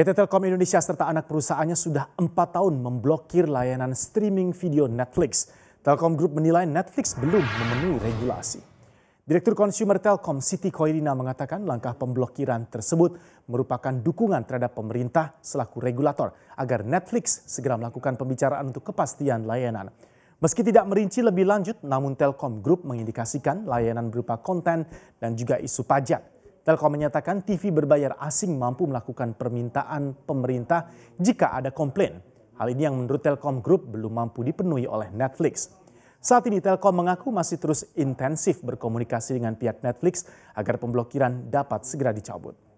PT Telkom Indonesia serta anak perusahaannya sudah empat tahun memblokir layanan streaming video Netflix. Telkom Group menilai Netflix belum memenuhi regulasi. Direktur Consumer Telkom Siti Koirina mengatakan langkah pemblokiran tersebut merupakan dukungan terhadap pemerintah selaku regulator agar Netflix segera melakukan pembicaraan untuk kepastian layanan. Meski tidak merinci lebih lanjut, namun Telkom Group mengindikasikan layanan berupa konten dan juga isu pajak Telkom menyatakan TV berbayar asing mampu melakukan permintaan pemerintah jika ada komplain. Hal ini yang menurut Telkom Group belum mampu dipenuhi oleh Netflix. Saat ini Telkom mengaku masih terus intensif berkomunikasi dengan pihak Netflix agar pemblokiran dapat segera dicabut.